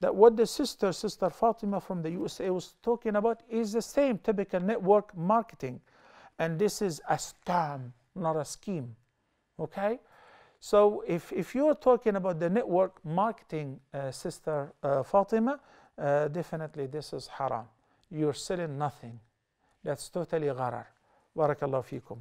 that what the sister, Sister Fatima from the USA was talking about is the same typical network marketing. And this is a scam, not a scheme. Okay? So if, if you're talking about the network marketing, uh, Sister uh, Fatima, uh, definitely this is haram. You're selling nothing. That's totally gharar. Barakallahu fikum.